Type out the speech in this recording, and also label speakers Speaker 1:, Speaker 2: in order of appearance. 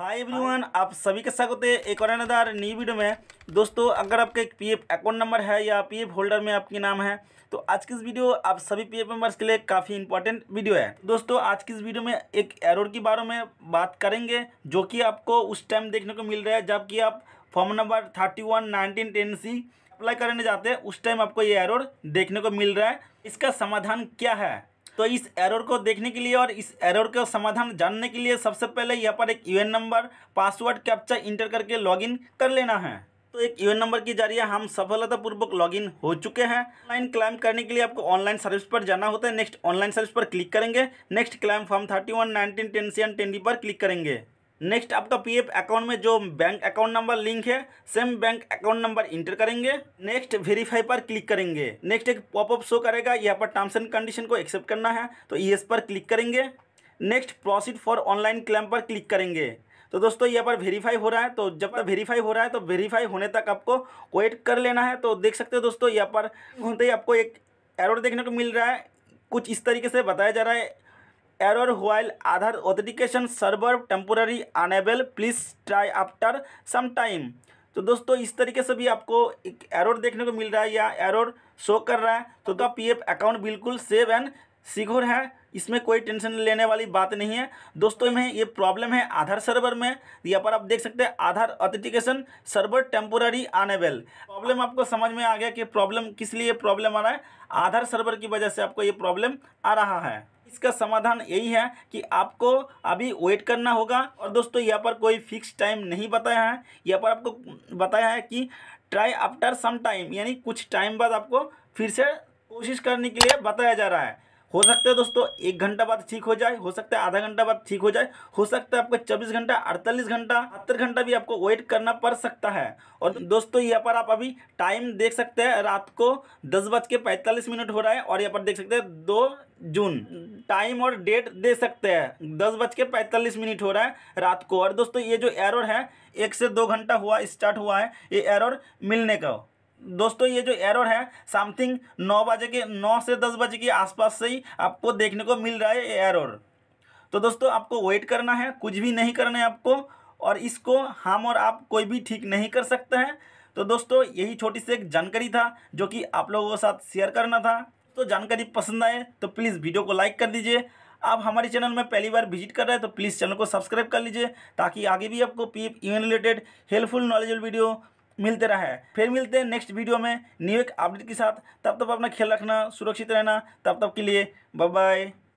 Speaker 1: hi everyone आप सभी का स्वागत है एक और अनदार नई वीडियो में दोस्तों अगर आपका एक पीएफ अकाउंट नंबर है या पीएफ होल्डर में आपके नाम है तो आज की इस वीडियो आप सभी पीएफ मेंबर्स के लिए काफ़ी इंपॉर्टेंट वीडियो है दोस्तों आज की इस वीडियो में एक एरर के बारे में बात करेंगे जो कि आपको उस टाइम देखने को मिल रहा है जबकि आप form number thirty one nineteen ten C apply करने जाते हैं उस टाइम आपको ये एरर देखने को मिल रहा है इसका समाधान क्या है तो इस एरर को देखने के लिए और इस एरर का समाधान जानने के लिए सबसे पहले यहाँ पर एक UAN number password captcha enter करके लॉगिन कर लेना है तो एक यूएन नंबर के जरिए हम सफलतापूर्वक लॉगिन हो चुके हैं ऑनलाइन क्लाइम करने के लिए आपको ऑनलाइन सर्विस पर जाना होता है नेक्स्ट ऑनलाइन सर्विस पर क्लिक करेंगे next claim form thirty one nineteen ten C and ten D पर क्लिक करेंगे नेक्स्ट आपका तो पीएफ अकाउंट में जो बैंक अकाउंट नंबर लिंक है same bank account number enter करेंगे नेक्स्ट वेरीफाई पर क्लिक करेंगे नेक्स्ट एक पॉपअप शो करेगा यहाँ पर टर्म्स एंड कंडीशन को एक्सेप्ट करना है तो ईएस पर क्लिक करेंगे next proceed for online claim पर क्लिक करेंगे तो दोस्तों यहाँ पर वेरीफाई हो रहा है तो जब तक वेरीफाई हो रहा है तो वेरीफाई होने तक आपको वेट कर लेना है तो देख सकते हो दोस्तों यहाँ पर होते ही आपको एक एरोड देखने को मिल रहा है कुछ इस तरीके से बताया जा रहा है error while other authentication server temporary unable please try after some time तो दोस्तों इस तरीके से भी आपको एक एरर देखने को मिल रहा है या एरर शो कर रहा है तो आपका पी एफ अकाउंट बिल्कुल सेव एंड सिक्योर है इसमें कोई टेंशन लेने वाली बात नहीं है दोस्तों में ये प्रॉब्लम है आधार सर्वर में यहाँ पर आप देख सकते हैं Aadhaar authentication server temporary unable problem आपको समझ में आ गया कि प्रॉब्लम किस लिए प्रॉब्लम आ रहा है आधार सर्वर की वजह से आपको ये प्रॉब्लम आ रहा है इसका समाधान यही है कि आपको अभी वेट करना होगा और दोस्तों यहाँ पर कोई फिक्स टाइम नहीं बताया है यहाँ पर आपको बताया है कि ट्राई आफ्टर सम टाइम यानी कुछ टाइम बाद आपको फिर से कोशिश करने के लिए बताया जा रहा है हो सकता है दोस्तों एक घंटा बाद ठीक हो जाए हो सकता है आधा घंटा बाद ठीक हो जाए हो सकता है आपको चौबीस घंटा अड़तालीस घंटा बहत्तर घंटा भी आपको वेट करना पड़ सकता है और दोस्तों यहाँ पर आप अभी टाइम देख सकते हैं रात को दस बज के पैंतालीस मिनट हो रहा है और यहाँ पर देख सकते हैं दो जून टाइम और डेट दे सकते हैं दस बज के पैंतालीस मिनट हो रहा है रात को और दोस्तों ये जो एरर है एक से दो घंटा हुआ स्टार्ट हुआ है ये एरर मिलने का दोस्तों ये जो एरर है समथिंग नौ बजे के नौ से दस बजे के आसपास से ही आपको देखने को मिल रहा है ये एरर तो दोस्तों आपको वेट करना है कुछ भी नहीं करना है आपको और इसको हम और आप कोई भी ठीक नहीं कर सकते हैं तो दोस्तों यही छोटी सी एक जानकारी था जो कि आप लोगों के साथ शेयर करना था तो जानकारी पसंद आए तो प्लीज़ वीडियो को लाइक कर दीजिए आप हमारे चैनल में पहली बार विजिट कर रहे हैं तो प्लीज़ चैनल को सब्सक्राइब कर लीजिए ताकि आगे भी आपको P F related helpful knowledgeable video मिलते रहे फिर मिलते हैं नेक्स्ट वीडियो में न्यू एक अपडेट के साथ तब तक अपना ख्याल रखना सुरक्षित रहना तब तक के लिए बाय बाय